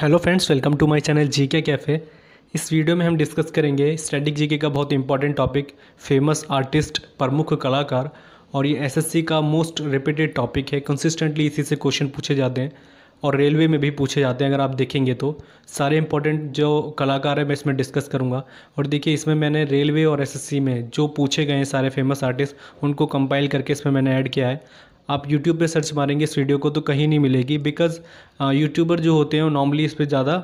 hello friends welcome to my channel G K cafe इस video में हम discuss करेंगे स्टैटिक जीके का बहुत इंपॉर्टेंट टॉपिक फेमस आर्टिस्ट प्रमुख कलाकार और ये एसएससी का मोस्ट रिपीटेड टॉपिक है कंसिस्टेंटली इसी से क्वेश्चन पूछे जाते हैं और रेलवे में भी पूछे जाते हैं अगर आप देखेंगे तो सारे इंपॉर्टेंट जो कलाकार हैं मैं इसमें डिस्कस करूँगा और देखिए इसमें मैंने रेलवे और एसएससी में जो पूछे गए हैं सारे फेमस आर्टिस्ट उनको कंपाइल करके इसमें मैंने ऐड किया है आप यूट्यूब पे सर्च मारेंगे इस वीडियो को तो कहीं नहीं मिलेगी बिकॉज यूट्यूबर जो होते हैं वो नॉर्मली इस पर ज़्यादा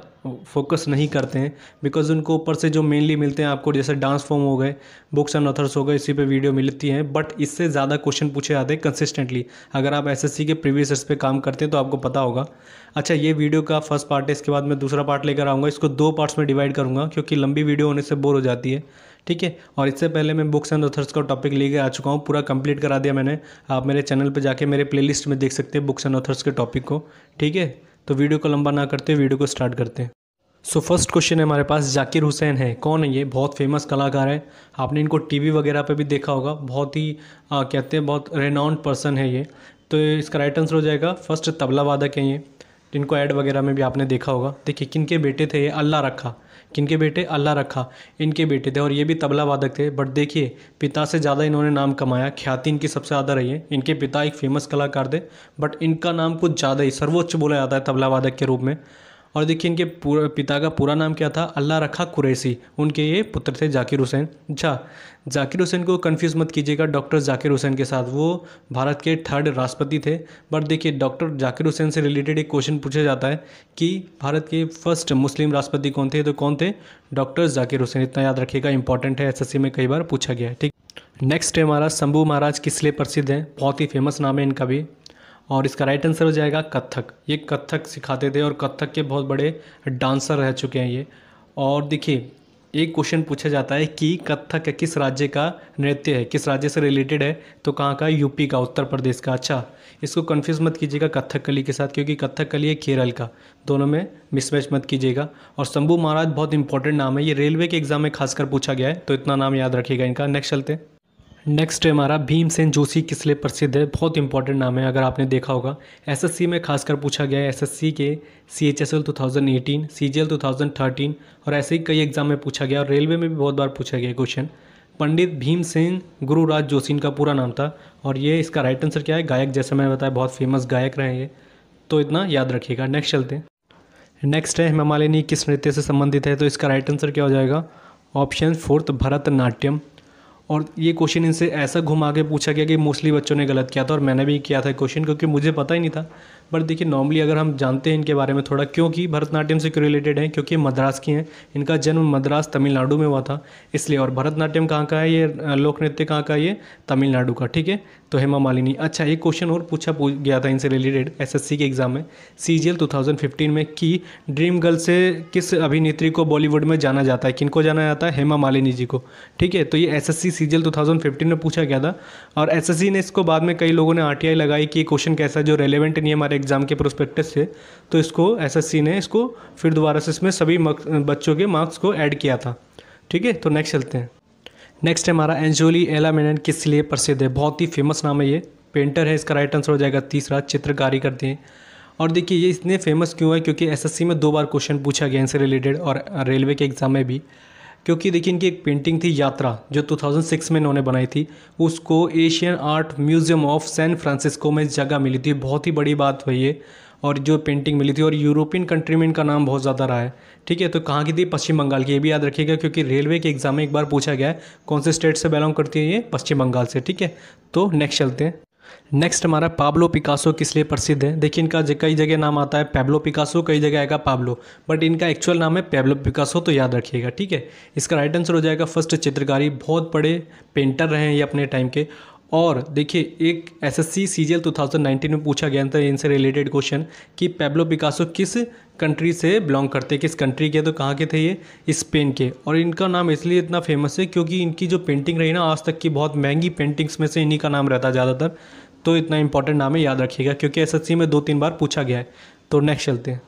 फोकस नहीं करते हैं बिकॉज उनको ऊपर से जो मेनली मिलते हैं आपको जैसे डांस फॉर्म हो गए बुक्स एंड ऑथर्स हो गए इसी पे वीडियो मिलती हैं बट इससे ज़्यादा क्वेश्चन पूछे जाते हैं कंसिस्टेंटली अगर आप एसएससी के प्रीवियस ईयर्स पे काम करते हैं तो आपको पता होगा अच्छा ये वीडियो का फर्स्ट पार्ट है इसके बाद मैं दूसरा पार्ट लेकर आऊँगा इसको दो पार्ट्स में डिवाइड करूँगा क्योंकि लंबी वीडियो होने से बोर हो जाती है ठीक है और इससे पहले मैं बुक्स एंड ऑथर्स का टॉपिक लेके आ चुका हूँ पूरा कंप्लीट करा दिया मैंने आप मेरे चैनल पर जाके मेरे प्लेलिस्ट में देख सकते हैं बुक्स एंड ऑथर्स के टॉपिक को ठीक है तो वीडियो को लंबा ना करते वीडियो को स्टार्ट करते हैं सो फर्स्ट क्वेश्चन है हमारे पास जाकिर हुसैन है कौन है ये बहुत फेमस कलाकार है आपने इनको टीवी वगैरह पे भी देखा होगा बहुत ही आ, कहते हैं बहुत रेनाउंड पर्सन है ये तो इसका राइट आंसर हो जाएगा फर्स्ट तबला वादक है ये इनको ऐड वगैरह में भी आपने देखा होगा देखिए किन के बेटे थे ये अल्लाह रखा किनके बेटे अल्लाह रखा इनके बेटे थे और ये भी तबला वादक थे बट देखिए पिता से ज़्यादा इन्होंने नाम कमाया ख्याति इनकी सबसे ज़्यादा रही है इनके पिता एक फेमस कलाकार थे बट इनका नाम कुछ ज़्यादा ही सर्वोच्च बोला जाता है तबला वादक के रूप में और देखिए इनके पूरा पिता का पूरा नाम क्या था अल्लाह रखा कुरैसी उनके ये पुत्र थे जाकिर हुसैन अच्छा जाकिर हुसैन को कन्फ्यूज़ मत कीजिएगा डॉक्टर जाकिर हुसैन के साथ वो भारत के थर्ड राष्ट्रपति थे बट देखिए डॉक्टर जाकिर हुसैन से रिलेटेड एक क्वेश्चन पूछा जाता है कि भारत के फर्स्ट मुस्लिम राष्ट्रपति कौन थे तो कौन थे डॉक्टर जाकिर हुसैन इतना याद रखिएगा इंपॉर्टेंट है एस में कई बार पूछा गया है ठीक नेक्स्ट है हमारा शंभू महाराज किस लिए प्रसिद्ध हैं बहुत ही फेमस नाम है इनका भी और इसका राइट आंसर हो जाएगा कथक ये कथक सिखाते थे और कथक के बहुत बड़े डांसर रह चुके हैं ये और देखिए एक क्वेश्चन पूछा जाता है कि कथक किस राज्य का नृत्य है किस राज्य से रिलेटेड है तो कहाँ का यूपी का उत्तर प्रदेश का अच्छा इसको कन्फ्यूज़ मत कीजिएगा कत्थक कली के साथ क्योंकि कत्थक कली है केरल का दोनों में मिसमैच मत कीजिएगा और शंभू महाराज बहुत इंपॉर्टेंट नाम है ये रेलवे के एग्जाम में खासकर पूछा गया है तो इतना नाम याद रखिएगा इनका नेक्स्ट चलते हैं नेक्स्ट है हमारा भीमसेन जोशी किस लिए प्रसिद्ध है बहुत इंपॉर्टेंट नाम है अगर आपने देखा होगा एसएससी में खासकर पूछा गया है एसएससी के C H S L two thousand eighteen C G L two thousand thirteen और ऐसे ही कई एग्जाम में पूछा गया और रेलवे में भी बहुत बार पूछा गया क्वेश्चन पंडित भीमसेन गुरुराज जोशी का पूरा नाम था और ये इसका राइट आंसर क्या है गायक जैसे मैंने बताया बहुत फेमस गायक रहे ये तो इतना याद रखिएगा नेक्स्ट चलते हैं नेक्स्ट है हेमा मालिनी किस नृत्य से संबंधित है तो इसका राइट आंसर क्या हो जाएगा ऑप्शन फोर्थ भरतनाट्यम और ये क्वेश्चन इनसे ऐसा घुमा के पूछा गया कि मोस्टली बच्चों ने गलत किया था और मैंने भी किया था क्वेश्चन क्योंकि मुझे पता ही नहीं था बट देखिए नॉर्मली अगर हम जानते हैं इनके बारे में थोड़ा क्योंकि भरतनाट्यम से रिलेटेड है क्योंकि मद्रास की हैं इनका जन्म मद्रास तमिलनाडु में हुआ था इसलिए और भरतनाट्यम कहाँ का है ये लोक नृत्य कहाँ का है ये तमिलनाडु का ठीक है तो हेमा मालिनी अच्छा एक क्वेश्चन और पूछा गया था इनसे रिलेटेड एस के एग्जाम में सी जी में कि ड्रीम गर्ल से किस अभिनेत्री को बॉलीवुड में जाना जाता है किनको जाना जाता है हेमा मालिनी जी को ठीक है तो ये एस एस सी सी में पूछा गया था और एस ने इसको बाद में कई लोगों ने आर लगाई कि क्वेश्चन कैसा जो रेलिवेंट नहीं है हमारे हमारे एग्ज़ाम के प्रोस्पेक्टस से तो इसको एसएससी ने इसको फिर दोबारा से इसमें सभी बच्चों के मार्क्स को ऐड किया था ठीक है तो नेक्स्ट चलते हैं नेक्स्ट है हमारा एंजोली एला मेनन किस लिए प्रसिद्ध है बहुत ही फेमस नाम है ये पेंटर है इसका राइट आंसर हो जाएगा तीसरा चित्रकारी करते हैं और देखिए ये इतने फेमस क्यों है क्योंकि एसएससी में दो बार क्वेश्चन पूछा गया इनसे रिलेटेड और रेलवे के एग्ज़ाम में भी क्योंकि देखिए इनकी एक पेंटिंग थी यात्रा जो 2006 में इन्होंने बनाई थी उसको Asian Art Museum of San Francisco में जगह मिली थी बहुत ही बड़ी बात हुई है और जो पेंटिंग मिली थी और यूरोपियन कंट्री में इनका नाम बहुत ज़्यादा रहा है ठीक है तो कहाँ की थी पश्चिम बंगाल की ये भी याद रखिएगा क्योंकि रेलवे के एग्जाम में एक बार पूछा गया है कौन से स्टेट से बिलोंग करती है ये पश्चिम बंगाल से ठीक है तो नेक्स्ट चलते हैं नेक्स्ट हमारा पाब्लो पिकासो किस लिए प्रसिद्ध है देखिए इनका कई जगह नाम आता है पैब्लो पिकासो कई जगह आएगा पाब्लो बट इनका एक्चुअल नाम है पैब्लो पिकासो तो याद रखिएगा ठीक है इसका राइट आंसर हो जाएगा फर्स्ट चित्रकारी बहुत बड़े पेंटर रहे हैं ये अपने टाइम के और देखिए एक एसएससी सीजीएल 2019 में पूछा गया था इनसे रिलेटेड क्वेश्चन कि पेब्लो पिकासो किस कंट्री से बिलोंग करते किस कंट्री के तो कहाँ के थे ये स्पेन के और इनका नाम इसलिए इतना फेमस है क्योंकि इनकी जो पेंटिंग रही ना आज तक की बहुत महंगी पेंटिंग्स में से इन्हीं का नाम रहता है ज़्यादातर तो इतना इंपॉर्टेंट नाम है याद रखिएगा क्योंकि सी में दो तीन बार पूछा गया है तो नेक्स्ट चलते हैं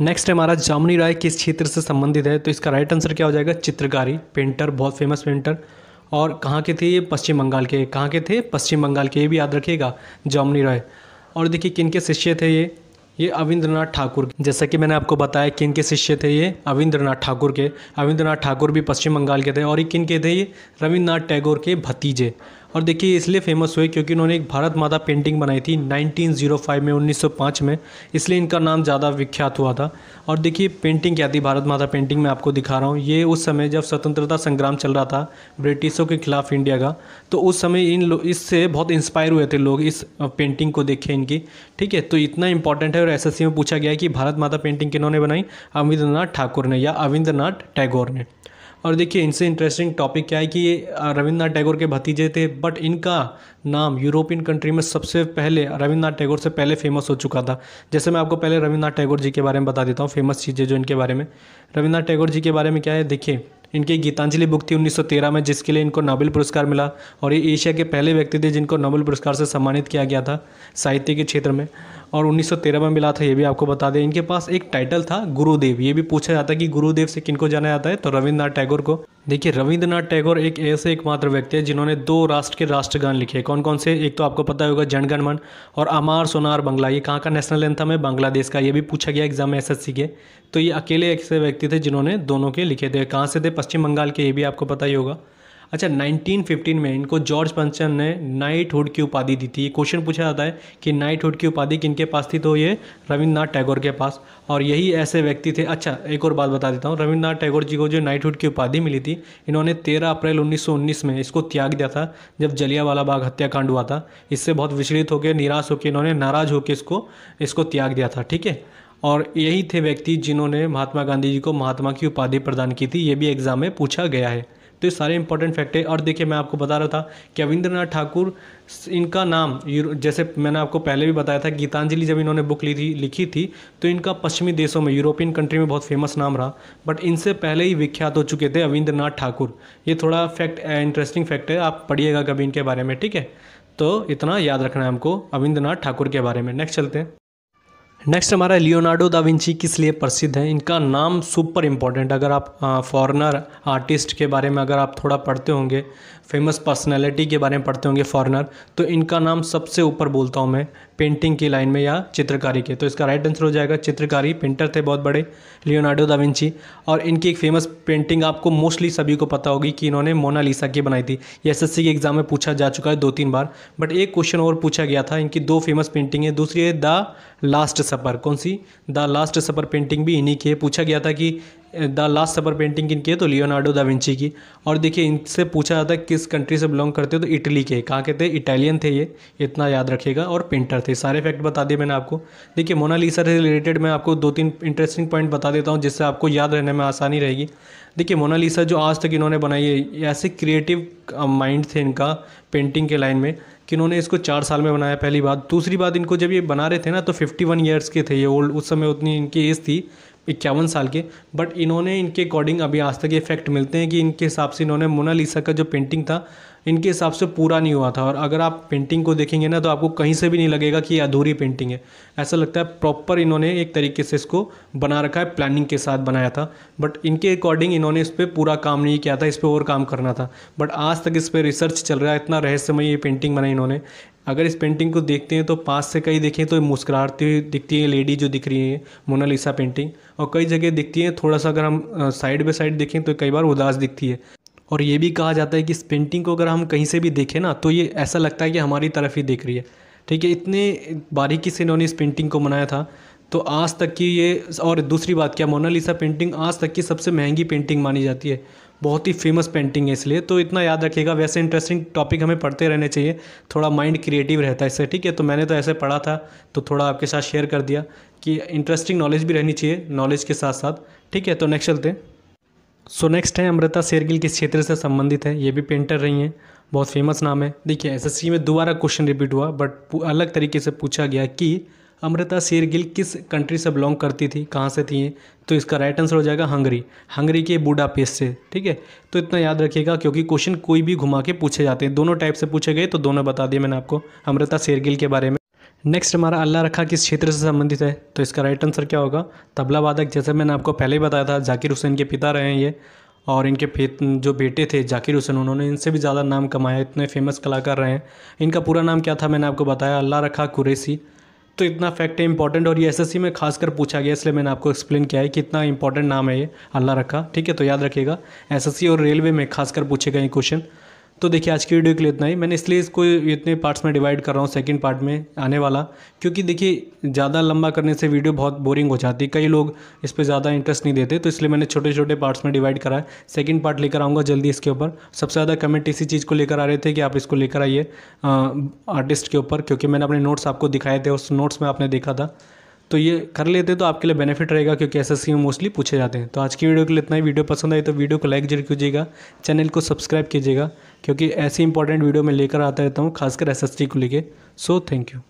नेक्स्ट हमारा जामुनी राय किस क्षेत्र से संबंधित है तो इसका राइट आंसर क्या हो जाएगा चित्रकारी पेंटर बहुत फेमस पेंटर और कहाँ के थे ये पश्चिम बंगाल के कहाँ के थे पश्चिम बंगाल के ये भी याद रखिएगा जॉमनी रॉय और देखिए किन के शिष्य थे ये ये अविंद्रनाथ ठाकुर जैसा कि मैंने आपको बताया किन के शिष्य थे ये अविंद्रनाथ ठाकुर के अविंद्रनाथ ठाकुर भी पश्चिम बंगाल के थे और ये किन के थे ये रविन्द्रनाथ टैगोर के भतीजे और देखिए इसलिए फेमस हुए क्योंकि उन्होंने एक भारत माता पेंटिंग बनाई थी 1905 में 1905 में इसलिए इनका नाम ज़्यादा विख्यात हुआ था और देखिए पेंटिंग क्या थी भारत माता पेंटिंग मैं आपको दिखा रहा हूँ ये उस समय जब स्वतंत्रता संग्राम चल रहा था ब्रिटिशों के खिलाफ इंडिया का तो उस समय इन लोग इससे बहुत इंस्पायर हुए थे लोग इस पेंटिंग को देखे इनकी ठीक है तो इतना इंपॉर्टेंट है और एस में पूछा गया है कि भारत माता पेंटिंग किन्होंने बनाई अविंद्रनाथ ठाकुर ने या अविंद्रनाथ टैगोर ने और देखिए इनसे इंटरेस्टिंग टॉपिक क्या है कि ये रविंद्रनाथ टैगोर के भतीजे थे बट इनका नाम यूरोपियन कंट्री में सबसे पहले रविंद्रनाथ टैगोर से पहले फेमस हो चुका था जैसे मैं आपको पहले रविंद्रनाथ टैगोर जी के बारे में बता देता हूँ फेमस चीज़ें जो इनके बारे में रविंद्रनाथ टैगोर जी के बारे में क्या है देखिए इनकी गीतांजलि बुक थी 1913 में जिसके लिए इनको नोबेल पुरस्कार मिला और ये एशिया के पहले व्यक्ति थे जिनको नोबेल पुरस्कार से सम्मानित किया गया था साहित्य के क्षेत्र में और 1913 में मिला था ये भी आपको बता दें इनके पास एक टाइटल था गुरुदेव ये भी पूछा जाता है कि गुरुदेव से किनको जाना जाता है तो रविंद्रनाथ टैगोर को देखिए रविंद्रनाथ टैगोर एक ऐसे एकमात्र व्यक्ति है जिन्होंने दो राष्ट्र के राष्ट्रगान लिखे कौन कौन से एक तो आपको पता होगा जनगण मन और अमार सोनार बंगला ये कहाँ का नेशनल एंथम है बांग्लादेश का ये भी पूछा गया एग्जाम में एस के तो ये अकेले ऐसे व्यक्ति थे जिन्होंने दोनों के लिखे थे कहाँ से थे पश्चिम बंगाल के ये भी आपको पता ही होगा अच्छा 1915 में इनको जॉर्ज पंचन ने नाइट हुड की उपाधि दी थी ये क्वेश्चन पूछा जाता है कि नाइट हुड की उपाधि किन के पास थी तो ये रविन्द्रनाथ टैगोर के पास और यही ऐसे व्यक्ति थे अच्छा एक और बात बता देता हूँ रविन्द्रनाथ टैगोर जी को जो नाइट हुड की उपाधि मिली थी इन्होंने तेरह अप्रैल उन्नीस में इसको त्याग दिया था जब जलियावाला बाग हत्याकांड हुआ था इससे बहुत विचलित होकर निराश होकर इन्होंने नाराज होकर इसको इसको त्याग दिया था ठीक है और यही थे व्यक्ति जिन्होंने महात्मा गांधी जी को महात्मा की उपाधि प्रदान की थी ये भी एग्ज़ाम में पूछा गया है तो ये सारे इंपॉर्टेंट फैक्ट है और देखिए मैं आपको बता रहा था कि रविंद्रनाथ ठाकुर इनका नाम जैसे मैंने आपको पहले भी बताया था गीतांजलि जब इन्होंने बुक ली थी लिखी थी तो इनका पश्चिमी देशों में यूरोपियन कंट्री में बहुत फेमस नाम रहा बट इनसे पहले ही विख्यात हो चुके थे रविंद्रनाथ ठाकुर ये थोड़ा फैक्ट इंटरेस्टिंग फैक्ट है आप पढ़िएगा कभी इनके बारे में ठीक है तो इतना याद रखना है हमको रविंद्रनाथ ठाकुर के बारे में नेक्स्ट चलते हैं नेक्स्ट हमारा लियोनार्डो दाविंची किस लिए प्रसिद्ध है इनका नाम सुपर इम्पॉर्टेंट अगर आप फॉरेनर आर्टिस्ट के बारे में अगर आप थोड़ा पढ़ते होंगे फेमस पर्सनैलिटी के बारे में पढ़ते होंगे फॉरेनर तो इनका नाम सबसे ऊपर बोलता हूँ मैं पेंटिंग की लाइन में या चित्रकारी के तो इसका राइट आंसर हो जाएगा चित्रकारी पेंटर थे बहुत बड़े लियोनार्डो दाविंची और इनकी एक फेमस पेंटिंग आपको मोस्टली सभी को पता होगी कि इन्होंने मोनालिसा की बनाई थी ये एस के एग्ज़ाम में पूछा जा चुका है दो तीन बार बट एक क्वेश्चन और पूछा गया था इनकी दो फेमस पेंटिंग है दूसरी है द लास्ट सफर कौन सी द लास्ट सफर पेंटिंग भी इन्हीं की है पूछा गया था कि द लास्ट सबर पेंटिंग किन की है तो लियोनार्डो दा विंची की और देखिए इनसे पूछा जाता है किस कंट्री से बिलोंग करते हो तो इटली के कहाँ के थे इटालियन थे ये इतना याद रखेगा और पेंटर थे सारे फैक्ट बता दिए मैंने आपको देखिए मोनालिसा से रिलेटेड मैं आपको दो तीन इंटरेस्टिंग पॉइंट बता देता हूँ जिससे आपको याद रहने में आसानी रहेगी देखिए मोनालिसा जो आज तक इन्होंने बनाई है ऐसे क्रिएटिव माइंड थे इनका पेंटिंग के लाइन में कि इन्होंने इसको चार साल में बनाया पहली बात दूसरी बात इनको जब ये बना रहे थे ना तो फिफ्टी वन ईयर्स के थे ये ओल्ड उस समय उतनी इनकी एज थी इक्यावन साल के बट इन्होंने इनके अकॉर्डिंग अभी आज तक ये फैक्ट मिलते हैं कि इनके हिसाब से इन्होंने मोनालिसा का जो पेंटिंग था इनके हिसाब से पूरा नहीं हुआ था और अगर आप पेंटिंग को देखेंगे ना तो आपको कहीं से भी नहीं लगेगा कि ये अधूरी पेंटिंग है ऐसा लगता है प्रॉपर इन्होंने एक तरीके से इसको बना रखा है प्लानिंग के साथ बनाया था बट इनके अकॉर्डिंग इन्होंने इस पर पूरा काम नहीं किया था इस पर और काम करना था बट आज तक इस पर रिसर्च चल रहा है इतना रहस्यमय ये पेंटिंग बनाई इन्होंने अगर इस पेंटिंग को देखते हैं तो पास से कहीं देखें तो मुस्कुराती हुई दिखती है लेडी जो दिख रही है मोनालिसा पेंटिंग और कई जगह दिखती है थोड़ा सा अगर हम साइड बाय साइड देखें तो कई बार उदास दिखती है और ये भी कहा जाता है कि इस पेंटिंग को अगर हम कहीं से भी देखें ना तो ये ऐसा लगता है कि हमारी तरफ ही देख रही है ठीक है इतने बारीकी से इन्होंने इस पेंटिंग को बनाया था तो आज तक की ये और दूसरी बात क्या मोनालिसा पेंटिंग आज तक की सबसे महंगी पेंटिंग मानी जाती है बहुत ही फेमस पेंटिंग है इसलिए तो इतना याद रखिएगा वैसे इंटरेस्टिंग टॉपिक हमें पढ़ते रहने चाहिए थोड़ा माइंड क्रिएटिव रहता है इससे ठीक है तो मैंने तो ऐसे पढ़ा था तो थोड़ा आपके साथ शेयर कर दिया कि इंटरेस्टिंग नॉलेज भी रहनी चाहिए नॉलेज के साथ साथ ठीक है तो नेक्स्ट चलते हैं सो नेक्स्ट है अमृता शेरगिल किस क्षेत्र से संबंधित है ये भी पेंटर रही हैं बहुत फेमस नाम है देखिए एसएससी में दोबारा क्वेश्चन रिपीट हुआ बट अलग तरीके से पूछा गया कि अमृता शेरगिल किस कंट्री से बिलोंग करती थी कहाँ से थी तो इसका राइट आंसर हो जाएगा हंगरी हंगरी के बूडापेस्ट से ठीक है तो इतना याद रखिएगा क्योंकि क्वेश्चन कोई भी घुमा के पूछे जाते हैं दोनों टाइप से पूछे गए तो दोनों बता दिए मैंने आपको अमृता शेरगिल के बारे में नेक्स्ट हमारा अल्लाह रखा किस क्षेत्र से संबंधित है तो इसका राइट आंसर क्या होगा तबला वादक जैसे मैंने आपको पहले ही बताया था जाकिर हुसैन के पिता रहे हैं ये और इनके जो बेटे थे जाकिर हुसैन उन्होंने इनसे भी ज़्यादा नाम कमाया इतने फेमस कलाकार रहे हैं इनका पूरा नाम क्या था मैंने आपको बताया अल्लाह रखा कुरेसी तो इतना फैक्ट है इंपॉर्टेंट और ये एस में खासकर पूछा गया इसलिए मैंने आपको एक्सप्लेन किया है कि इतना इंपॉर्टेंट नाम है ये अल्लाह रखा ठीक है तो याद रखिएगा एस और रेलवे में खासकर पूछे गए क्वेश्चन तो देखिए आज की वीडियो के लिए इतना ही मैंने इसलिए इसको इतने पार्ट्स में डिवाइड कर रहा हूँ सेकंड पार्ट में आने वाला क्योंकि देखिए ज़्यादा लंबा करने से वीडियो बहुत बोरिंग हो जाती है कई लोग इस पर ज़्यादा इंटरेस्ट नहीं देते तो इसलिए मैंने छोटे छोटे पार्ट्स में डिवाइड करा है सेकेंड पार्ट लेकर आऊँगा जल्दी इसके ऊपर सबसे ज़्यादा कमेंट इसी चीज़ को लेकर आ रहे थे कि आप इसको लेकर आइए आर्टिस्ट के ऊपर क्योंकि मैंने अपने नोट्स आपको दिखाए थे उस नोट्स में आपने देखा था तो ये कर लेते तो आपके लिए बेनिफिट रहेगा क्योंकि एसएससी में मोस्टली पूछे जाते हैं तो आज की वीडियो के लिए इतना ही वीडियो पसंद आई तो वीडियो को लाइक जरूर कीजिएगा चैनल को सब्सक्राइब कीजिएगा क्योंकि ऐसी इंपॉर्टेंट वीडियो मैं लेकर आता रहता हूँ खासकर एसएससी को लेकर सो थैंक यू